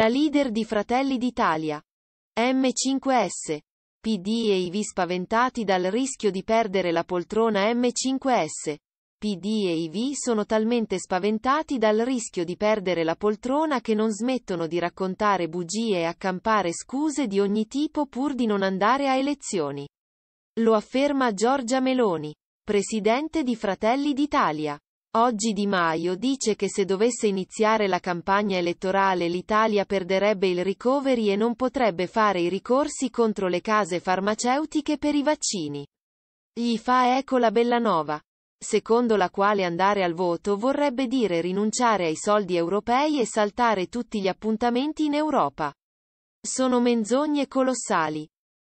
La leader di Fratelli d'Italia. M5S. PD e IV spaventati dal rischio di perdere la poltrona M5S. PD e IV sono talmente spaventati dal rischio di perdere la poltrona che non smettono di raccontare bugie e accampare scuse di ogni tipo pur di non andare a elezioni. Lo afferma Giorgia Meloni, presidente di Fratelli d'Italia. Oggi Di Maio dice che se dovesse iniziare la campagna elettorale l'Italia perderebbe il recovery e non potrebbe fare i ricorsi contro le case farmaceutiche per i vaccini. Gli fa eco la Bellanova, secondo la quale andare al voto vorrebbe dire rinunciare ai soldi europei e saltare tutti gli appuntamenti in Europa. Sono menzogne colossali.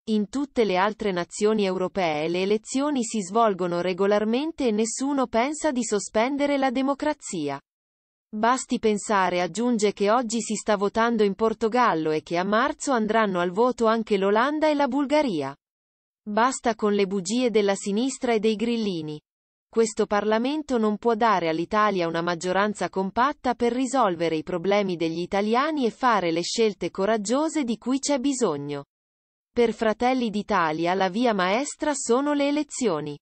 In tutte le altre nazioni europee le elezioni si svolgono regolarmente e nessuno pensa di sospendere la democrazia. Basti pensare aggiunge che oggi si sta votando in Portogallo e che a marzo andranno al voto anche l'Olanda e la Bulgaria. Basta con le bugie della sinistra e dei grillini. Questo Parlamento non può dare all'Italia una maggioranza compatta per risolvere i problemi degli italiani e fare le scelte coraggiose di cui c'è bisogno. Per Fratelli d'Italia la via maestra sono le elezioni.